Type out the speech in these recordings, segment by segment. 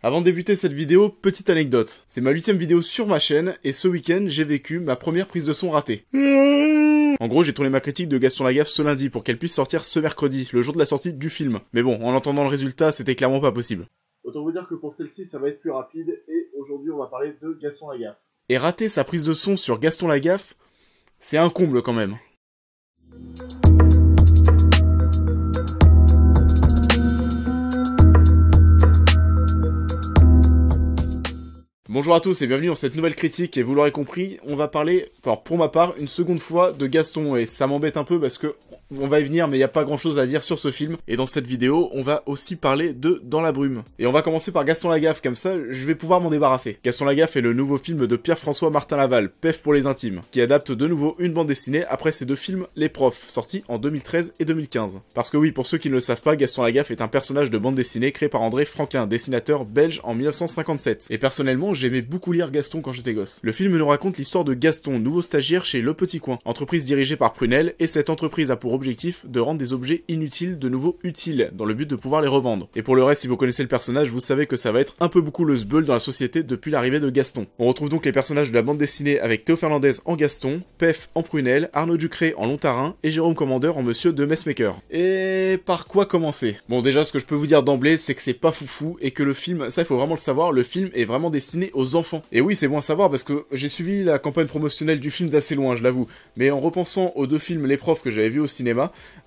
Avant de débuter cette vidéo, petite anecdote. C'est ma huitième vidéo sur ma chaîne, et ce week-end, j'ai vécu ma première prise de son ratée. En gros, j'ai tourné ma critique de Gaston Lagaffe ce lundi pour qu'elle puisse sortir ce mercredi, le jour de la sortie du film. Mais bon, en entendant le résultat, c'était clairement pas possible. Autant vous dire que pour celle-ci, ça va être plus rapide, et aujourd'hui, on va parler de Gaston Lagaffe. Et rater sa prise de son sur Gaston Lagaffe, c'est un comble quand même. Bonjour à tous et bienvenue dans cette nouvelle critique et vous l'aurez compris, on va parler, pour ma part, une seconde fois de Gaston et ça m'embête un peu parce que on va y venir, mais il n'y a pas grand chose à dire sur ce film. Et dans cette vidéo, on va aussi parler de Dans la brume. Et on va commencer par Gaston Lagaffe, comme ça je vais pouvoir m'en débarrasser. Gaston Lagaffe est le nouveau film de Pierre-François Martin Laval, PEF pour les intimes, qui adapte de nouveau une bande dessinée après ses deux films Les Profs, sortis en 2013 et 2015. Parce que oui, pour ceux qui ne le savent pas, Gaston Lagaffe est un personnage de bande dessinée créé par André Franquin, dessinateur belge en 1957. Et personnellement, j'aimais beaucoup lire Gaston quand j'étais gosse. Le film nous raconte l'histoire de Gaston, nouveau stagiaire chez Le Petit Coin, entreprise dirigée par Prunel, et cette entreprise a pour objectif de rendre des objets inutiles de nouveau utiles, dans le but de pouvoir les revendre. Et pour le reste, si vous connaissez le personnage, vous savez que ça va être un peu beaucoup le sbeul dans la société depuis l'arrivée de Gaston. On retrouve donc les personnages de la bande dessinée avec Théo Fernandez en Gaston, Pef en Prunelle, Arnaud Ducré en Lontarin et Jérôme Commandeur en Monsieur de Messmaker. Et par quoi commencer Bon déjà, ce que je peux vous dire d'emblée, c'est que c'est pas foufou et que le film, ça il faut vraiment le savoir, le film est vraiment destiné aux enfants. Et oui, c'est bon à savoir parce que j'ai suivi la campagne promotionnelle du film d'assez loin, je l'avoue. Mais en repensant aux deux films Les Profs que j'avais vu au cinéma,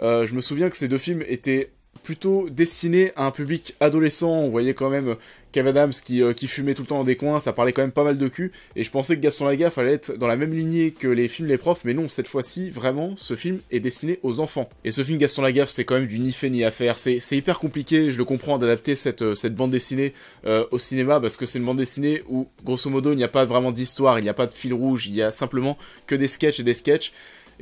euh, je me souviens que ces deux films étaient plutôt destinés à un public adolescent. On voyait quand même Kev Adams euh, qui, fumait tout le temps dans des coins, ça parlait quand même pas mal de cul. Et je pensais que Gaston Lagaffe allait être dans la même lignée que les films Les Profs, mais non, cette fois-ci, vraiment, ce film est destiné aux enfants. Et ce film Gaston Lagaffe, c'est quand même du ni fait ni à faire. C'est, hyper compliqué, je le comprends, d'adapter cette, euh, bande dessinée au cinéma, parce que c'est une bande dessinée où, grosso modo, il n'y a pas vraiment d'histoire, il n'y a pas de fil rouge, il y a simplement que des sketchs et des sketchs.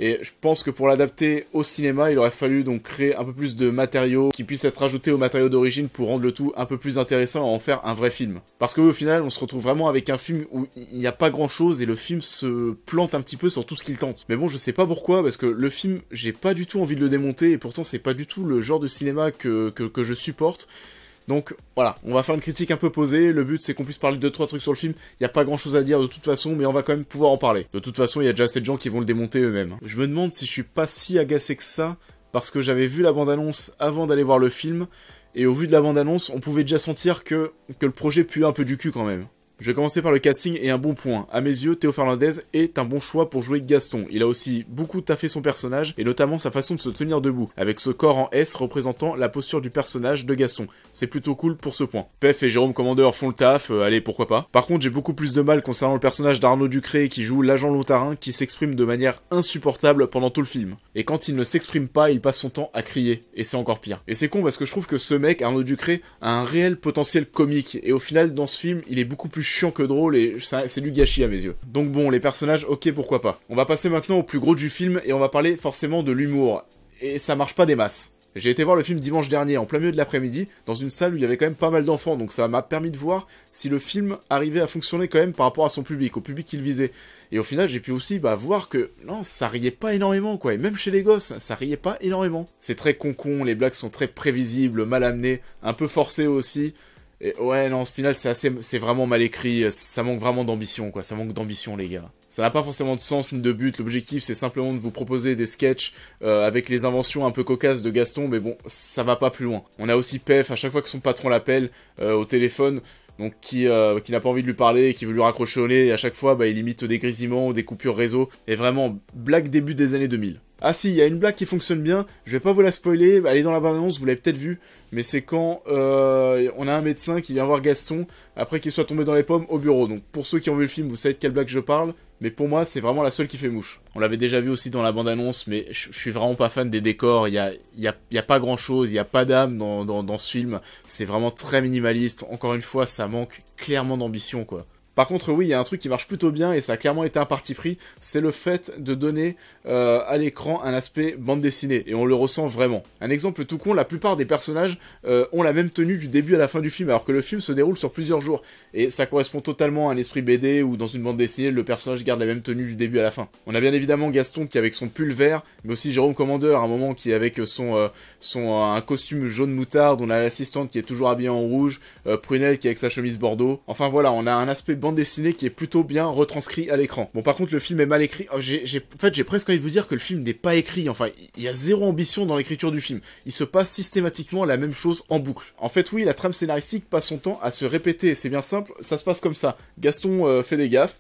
Et je pense que pour l'adapter au cinéma, il aurait fallu donc créer un peu plus de matériaux qui puissent être ajoutés aux matériaux d'origine pour rendre le tout un peu plus intéressant et en faire un vrai film. Parce que au final, on se retrouve vraiment avec un film où il n'y a pas grand chose et le film se plante un petit peu sur tout ce qu'il tente. Mais bon, je sais pas pourquoi, parce que le film, j'ai pas du tout envie de le démonter et pourtant c'est pas du tout le genre de cinéma que, que je supporte. Donc voilà, on va faire une critique un peu posée. Le but c'est qu'on puisse parler de 2-3 trucs sur le film. Il n'y a pas grand chose à dire de toute façon, mais on va quand même pouvoir en parler. De toute façon, il y a déjà assez de gens qui vont le démonter eux-mêmes. Hein. Je me demande si je suis pas si agacé que ça, parce que j'avais vu la bande-annonce avant d'aller voir le film, et au vu de la bande-annonce, on pouvait déjà sentir que, que le projet pue un peu du cul quand même. Je vais commencer par le casting et un bon point. À mes yeux, Théo Fernandez est un bon choix pour jouer Gaston. Il a aussi beaucoup taffé son personnage et notamment sa façon de se tenir debout, avec ce corps en S représentant la posture du personnage de Gaston. C'est plutôt cool pour ce point. Pef et Jérôme Commandeur font le taf, euh, allez pourquoi pas. Par contre, j'ai beaucoup plus de mal concernant le personnage d'Arnaud Ducré qui joue l'agent Lontarin qui s'exprime de manière insupportable pendant tout le film. Et quand il ne s'exprime pas, il passe son temps à crier. Et c'est encore pire. Et c'est con parce que je trouve que ce mec, Arnaud Ducré, a un réel potentiel comique et au final, dans ce film, il est beaucoup plus chiant que drôle et c'est du gâchis à mes yeux. Donc bon, les personnages, ok, pourquoi pas. On va passer maintenant au plus gros du film et on va parler forcément de l'humour. Et ça marche pas des masses. J'ai été voir le film dimanche dernier, en plein milieu de l'après-midi, dans une salle où il y avait quand même pas mal d'enfants, donc ça m'a permis de voir si le film arrivait à fonctionner quand même par rapport à son public, au public qu'il visait. Et au final, j'ai pu aussi bah, voir que non, ça riait pas énormément, quoi. Et même chez les gosses, ça riait pas énormément. C'est très con con, les blagues sont très prévisibles, mal amenées, un peu forcées aussi. Et ouais, non, ce final, c'est assez, c'est vraiment mal écrit. Ça manque vraiment d'ambition, quoi. Ça manque d'ambition, les gars. Ça n'a pas forcément de sens ni de but. L'objectif, c'est simplement de vous proposer des sketchs euh, avec les inventions un peu cocasses de Gaston, mais bon, ça va pas plus loin. On a aussi Pef, à chaque fois que son patron l'appelle euh, au téléphone, donc euh, qui, n'a pas envie de lui parler, et qui veut lui raccrocher au nez, et à chaque fois, bah, il imite des grisements ou des coupures réseau, et vraiment, blague début des années 2000. Ah si, il y a une blague qui fonctionne bien, je vais pas vous la spoiler, elle est dans la bande vous l'avez peut-être vu, mais c'est quand euh, on a un médecin qui vient voir Gaston, après qu'il soit tombé dans les pommes, au bureau. Donc pour ceux qui ont vu le film, vous savez de quelle blague je parle, mais pour moi, c'est vraiment la seule qui fait mouche. On l'avait déjà vu aussi dans la bande-annonce, mais je suis vraiment pas fan des décors. Il y a, y, a, y a pas grand-chose, il y a pas d'âme dans, dans, dans ce film. C'est vraiment très minimaliste. Encore une fois, ça manque clairement d'ambition, quoi. Par contre, oui, il y a un truc qui marche plutôt bien et ça a clairement été un parti pris, c'est le fait de donner euh, à l'écran un aspect bande dessinée et on le ressent vraiment. Un exemple tout con, la plupart des personnages euh, ont la même tenue du début à la fin du film, alors que le film se déroule sur plusieurs jours et ça correspond totalement à un esprit BD où dans une bande dessinée le personnage garde la même tenue du début à la fin. On a bien évidemment Gaston qui avec son pull vert, mais aussi Jérôme Commandeur à un moment qui avec son euh, son un costume jaune moutarde, on a l'assistante qui est toujours habillée en rouge, prunelle qui est avec sa chemise bordeaux. Enfin voilà, on a un aspect bande dessiné qui est plutôt bien retranscrit à l'écran. Bon, par contre, le film est mal écrit. Oh, en fait, j'ai presque envie de vous dire que le film n'est pas écrit. Enfin, il y a zéro ambition dans l'écriture du film. Il se passe systématiquement la même chose en boucle. En fait, oui, la trame scénaristique passe son temps à se répéter. C'est bien simple. Ça se passe comme ça. Gaston euh, fait des gaffes.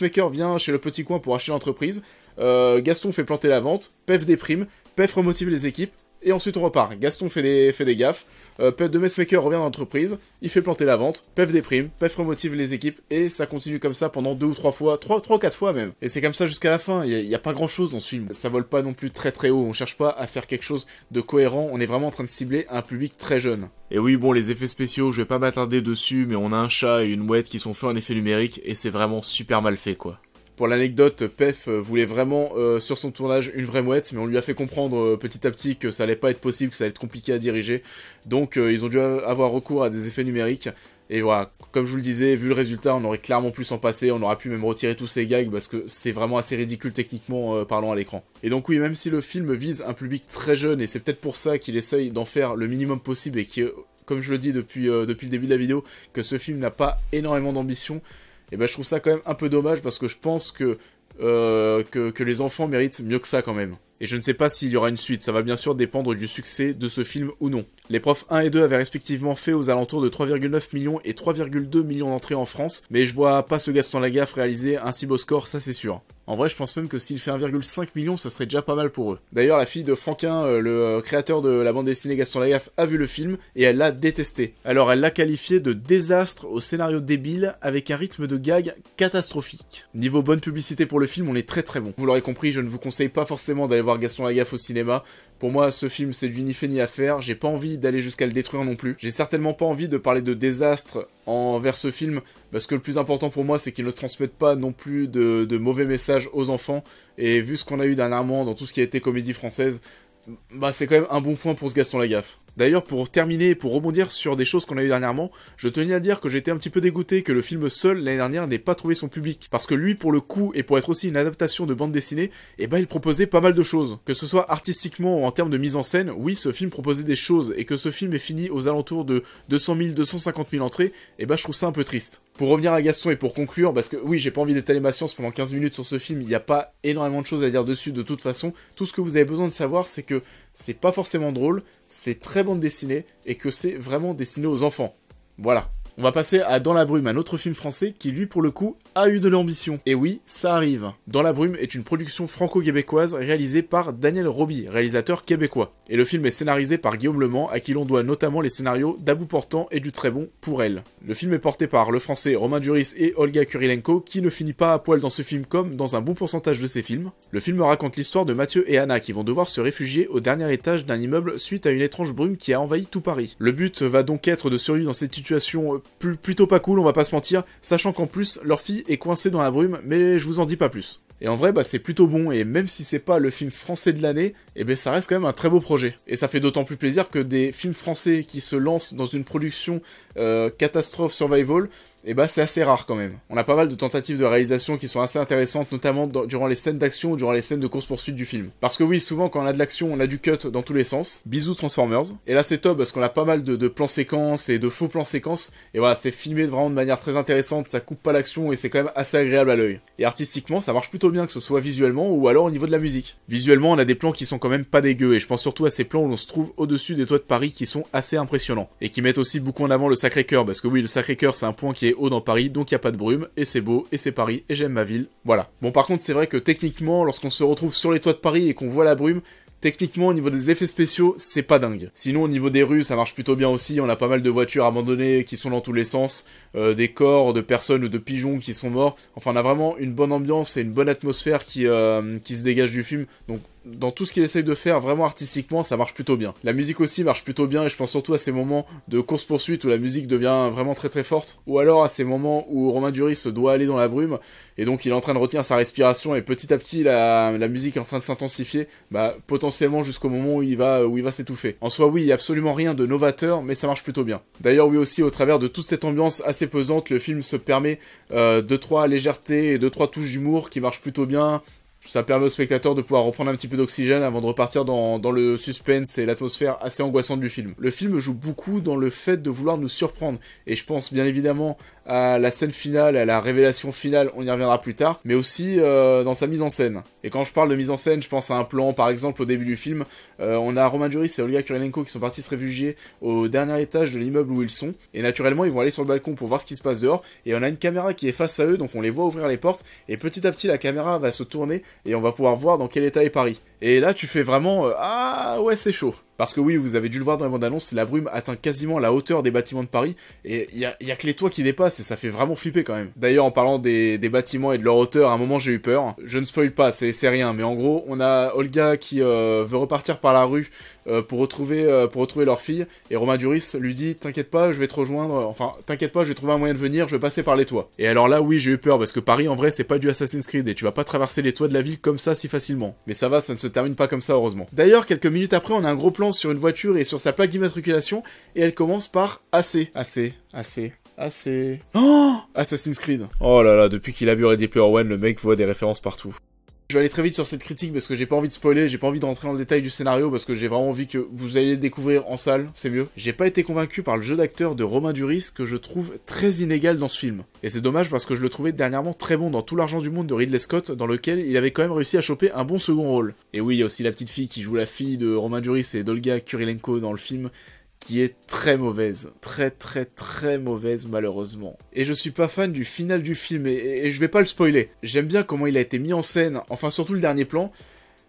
Maker vient chez le petit coin pour acheter l'entreprise. Euh, Gaston fait planter la vente. Pef déprime. Pef remotive les équipes et ensuite on repart. Gaston fait des, des gaffes, euh, Pef de Messmaker revient dans l'entreprise, il fait planter la vente, Pef déprime, Pef remotive les équipes, et ça continue comme ça pendant deux ou trois fois, trois, trois, quatre fois même. Et c'est comme ça jusqu'à la fin, il n'y a, pas grand chose en ce film. Ça vole pas non plus très très haut, on cherche pas à faire quelque chose de cohérent, on est vraiment en train de cibler un public très jeune. Et oui, bon, les effets spéciaux, je vais pas m'attarder dessus, mais on a un chat et une mouette qui sont faits en effet numérique, et c'est vraiment super mal fait quoi. Pour l'anecdote, Pef euh, voulait vraiment euh, sur son tournage une vraie mouette, mais on lui a fait comprendre euh, petit à petit que ça allait pas être possible, que ça allait être compliqué à diriger. Donc ils ont dû avoir recours à des effets numériques. Et voilà, comme je vous le disais, vu le résultat, on aurait clairement pu s'en passer, on aurait pu même retirer tous ces gags parce que c'est vraiment assez ridicule techniquement parlant à l'écran. Et donc oui, même si le film vise un public très jeune, et c'est peut-être pour ça qu'il essaye d'en faire le minimum possible et qui, comme je le dis depuis, depuis le début de la vidéo, que ce film n'a pas énormément d'ambition, et ben je trouve ça quand même un peu dommage parce que je pense euh, que que, les enfants méritent mieux que ça quand même. Et je ne sais pas s'il y aura une suite, ça va bien sûr dépendre du succès de ce film ou non. Les profs 1 et 2 avaient respectivement fait aux alentours de 3,9 millions et 3,2 millions d'entrées en France, mais je vois pas ce Gaston Lagaffe réaliser un si beau score, ça c'est sûr. En vrai, je pense même que s'il fait 1,5 million, ça serait déjà pas mal pour eux. D'ailleurs, la fille de Franquin, euh, le euh, créateur de la bande dessinée Gaston Lagaffe, a vu le film et elle l'a détesté. Alors, elle l'a qualifié de désastre au scénario débile avec un rythme de gag catastrophique. Niveau bonne publicité pour le film, on est très très bon. Vous l'aurez compris, je ne vous conseille pas forcément d'aller voir Gaston Lagaffe au cinéma, pour moi, ce film, c'est du ni fait ni à faire. J'ai pas envie d'aller jusqu'à le détruire non plus. J'ai certainement pas envie de parler de désastre envers ce film, parce que le plus important pour moi, c'est qu'il ne transmette pas non plus de, de mauvais messages aux enfants. Et vu ce qu'on a eu dernièrement dans tout ce qui a été comédie française, bah c'est quand même un bon point pour ce Gaston Lagaffe. D'ailleurs, pour terminer, pour rebondir sur des choses qu'on a eues dernièrement, je tenais à dire que j'étais un petit peu dégoûté que le film seul l'année dernière n'ait pas trouvé son public. Parce que lui, pour le coup, et pour être aussi une adaptation de bande dessinée, eh ben il proposait pas mal de choses. Que ce soit artistiquement ou en termes de mise en scène, oui, ce film proposait des choses, et que ce film est fini aux alentours de 200 000, 250 000 entrées, eh ben je trouve ça un peu triste. Pour revenir à Gaston et pour conclure, parce que oui, j'ai pas envie d'étaler ma science pendant 15 minutes sur ce film, il n'y a pas énormément de choses à dire dessus de toute façon. Tout ce que vous avez besoin de savoir, c'est que c'est pas forcément drôle, c'est très bon de dessiner et que c'est vraiment dessiné aux enfants. Voilà. On va passer à Dans la brume, un autre film français qui lui pour le coup a eu de l'ambition. Et oui, ça arrive. Dans la brume est une production franco-québécoise réalisée par Daniel Roby, réalisateur québécois. Et le film est scénarisé par Guillaume Le Mans, à qui l'on doit notamment les scénarios d'Abou Portant et du Très Bon pour elle. Le film est porté par le français Romain Duris et Olga Kurilenko, qui ne finit pas à poil dans ce film comme dans un bon pourcentage de ses films. Le film raconte l'histoire de Mathieu et Anna qui vont devoir se réfugier au dernier étage d'un immeuble suite à une étrange brume qui a envahi tout Paris. Le but va donc être de survivre dans cette situation plutôt pas cool, on va pas se mentir, sachant qu'en plus, leur fille est coincée dans la brume, mais je vous en dis pas plus. Et en vrai, bah, c'est plutôt bon, et même si c'est pas le film français de l'année, et eh ben, ça reste quand même un très beau projet. Et ça fait d'autant plus plaisir que des films français qui se lancent dans une production euh, catastrophe survival, et eh bah ben, c'est assez rare quand même. On a pas mal de tentatives de réalisation qui sont assez intéressantes, notamment durant les scènes d'action ou durant les scènes de course-poursuite du film. Parce que oui, souvent quand on a de l'action, on a du cut dans tous les sens. Bisous Transformers. Et là c'est top parce qu'on a pas mal de, de, plans séquences et de faux plans séquences. Et voilà, c'est filmé vraiment de manière très intéressante, ça coupe pas l'action et c'est quand même assez agréable à l'œil. Et artistiquement, ça marche plutôt bien que ce soit visuellement ou alors au niveau de la musique. Visuellement, on a des plans qui sont quand même pas dégueux et je pense surtout à ces plans où l'on se trouve au-dessus des toits de Paris qui sont assez impressionnants et qui mettent aussi beaucoup en avant le Sacré-Cœur parce que oui, le Sacré-Cœur c'est un point qui haut dans Paris, donc il n'y a pas de brume, et c'est beau, et c'est Paris, et j'aime ma ville, voilà. Bon par contre c'est vrai que techniquement, lorsqu'on se retrouve sur les toits de Paris et qu'on voit la brume, Techniquement, au niveau des effets spéciaux, c'est pas dingue. Sinon, au niveau des rues, ça marche plutôt bien aussi. On a pas mal de voitures abandonnées qui sont dans tous les sens, euh, des corps de personnes ou de pigeons qui sont morts. Enfin, on a vraiment une bonne ambiance et une bonne atmosphère qui, euh, qui se dégage du film. Donc, dans tout ce qu'il essaye de faire, vraiment artistiquement, ça marche plutôt bien. La musique aussi marche plutôt bien, et je pense surtout à ces moments de course-poursuite où la musique devient vraiment très très forte, ou alors à ces moments où Romain Duris doit aller dans la brume, et donc il est en train de retenir sa respiration, et petit à petit la, musique est en train de s'intensifier, bah, potentiellement jusqu'au moment où il va, où il va s'étouffer. En soi, oui, il n'y a absolument rien de novateur, mais ça marche plutôt bien. D'ailleurs, oui aussi, au travers de toute cette ambiance assez pesante, le film se permet euh, deux trois légèretés et deux trois touches d'humour qui marchent plutôt bien, ça permet au spectateur de pouvoir reprendre un petit peu d'oxygène avant de repartir dans, le suspense et l'atmosphère assez angoissante du film. Le film joue beaucoup dans le fait de vouloir nous surprendre, et je pense bien évidemment à la scène finale, à la révélation finale, on y reviendra plus tard, mais aussi euh, dans sa mise en scène. Et quand je parle de mise en scène, je pense à un plan, par exemple, au début du film, euh, on a Roman Duris et Olga Kurylenko qui sont partis se réfugier au dernier étage de l'immeuble où ils sont, et naturellement, ils vont aller sur le balcon pour voir ce qui se passe dehors, et on a une caméra qui est face à eux, donc on les voit ouvrir les portes, et petit à petit, la caméra va se tourner, et on va pouvoir voir dans quel état est Paris. Et là, tu fais vraiment euh, Ah ouais, c'est chaud. Parce que oui, vous avez dû le voir dans la bande-annonce, la brume atteint quasiment la hauteur des bâtiments de Paris, et il y a, que les toits qui dépassent, et ça fait vraiment flipper quand même. D'ailleurs, en parlant des, bâtiments et de leur hauteur, à un moment j'ai eu peur. Je ne spoil pas, c'est rien, mais en gros, on a Olga qui euh, veut repartir par la rue euh, pour, retrouver, pour retrouver leur fille, et Romain Duris lui dit T'inquiète pas, je vais te rejoindre, enfin, t'inquiète pas, je vais trouver un moyen de venir, je vais passer par les toits. Et alors là, oui, j'ai eu peur, parce que Paris, en vrai, c'est pas du Assassin's Creed, et tu vas pas traverser les toits de la ville comme ça si facilement. Mais ça va, ça ne se termine pas comme ça, heureusement. D'ailleurs, quelques minutes après, on a un gros plan sur une voiture et sur sa plaque d'immatriculation, et elle commence par AC. AC, AC, AC. Oh Assassin's Creed. Oh là là, depuis qu'il a vu Ready Player One, le mec voit des références partout. Je vais aller très vite sur cette critique parce que j'ai pas envie de spoiler, j'ai pas envie de rentrer dans le détail du scénario parce que j'ai vraiment envie que vous allez le découvrir en salle, c'est mieux. J'ai pas été convaincu par le jeu d'acteur de Romain Duris que je trouve très inégal dans ce film. Et c'est dommage parce que je le trouvais dernièrement très bon dans Tout l'argent du monde de Ridley Scott dans lequel il avait quand même réussi à choper un bon second rôle. Et oui, il y a aussi la petite fille qui joue la fille de Romain Duris et Dolga Kurilenko dans le film qui est très mauvaise, très très très mauvaise malheureusement. Et je suis pas fan du final du film et, je vais pas le spoiler. J'aime bien comment il a été mis en scène, enfin surtout le dernier plan,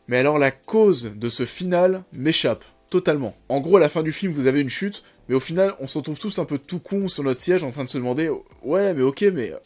mais alors la cause de ce final m'échappe totalement. En gros, à la fin du film, vous avez une chute, mais au final, on se retrouve tous un peu tout con sur notre siège en train de se demander "Ouais, mais OK, mais euh,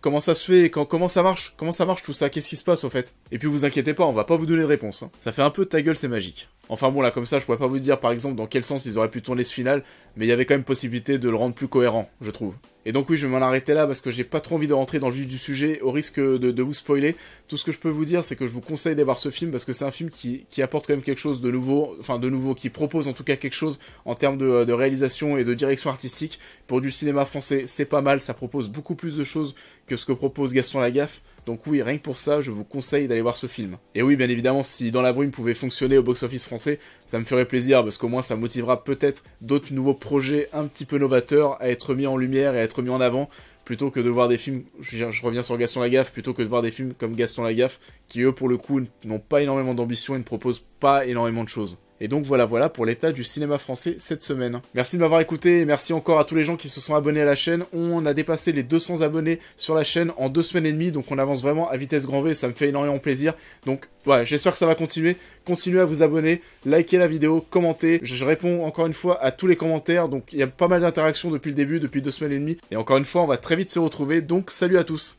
comment ça se fait quand, Comment ça marche Comment ça marche tout ça Qu'est-ce qui se passe au fait Et puis vous inquiétez pas, on va pas vous donner de réponse. Hein. Ça fait un peu ta gueule, c'est magique. Enfin bon, là, comme ça, je pourrais pas vous dire, par exemple, dans quel sens ils auraient pu tourner ce final, mais il y avait quand même possibilité de le rendre plus cohérent, je trouve. Et donc oui, je vais m'en arrêter là parce que j'ai pas trop envie de rentrer dans le vif du sujet au risque de, vous spoiler. Tout ce que je peux vous dire, c'est que je vous conseille d'aller voir ce film parce que c'est un film qui, apporte quand même quelque chose de nouveau, enfin de nouveau, qui propose en tout cas quelque chose en termes de réalisation et de direction artistique. Pour du cinéma français, c'est pas mal, ça propose beaucoup plus de choses que ce que propose Gaston Lagaffe. Donc oui, rien que pour ça, je vous conseille d'aller voir ce film. Et oui, bien évidemment, si Dans la brume pouvait fonctionner au box-office français, ça me ferait plaisir, parce qu'au moins ça motivera peut-être d'autres nouveaux projets un petit peu novateurs à être mis en lumière et à être mis en avant, plutôt que de voir des films, je, reviens sur Gaston Lagaffe, plutôt que de voir des films comme Gaston Lagaffe, qui eux, pour le coup, n'ont pas énormément d'ambition et ne proposent pas énormément de choses. Et donc voilà, voilà pour l'état du cinéma français cette semaine. Merci de m'avoir écouté et merci encore à tous les gens qui se sont abonnés à la chaîne. On a dépassé les 200 abonnés sur la chaîne en deux semaines et demie, donc on avance vraiment à vitesse grand V ça me fait énormément plaisir. Donc voilà, j'espère que ça va continuer. Continuez à vous abonner, likez la vidéo, commentez. Je réponds encore une fois à tous les commentaires, donc il y a pas mal d'interactions depuis le début, depuis deux semaines et demie. Et encore une fois, on va très vite se retrouver, donc salut à tous.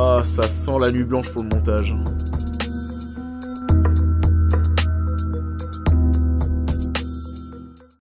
Ah, ça sent la nuit blanche pour le montage.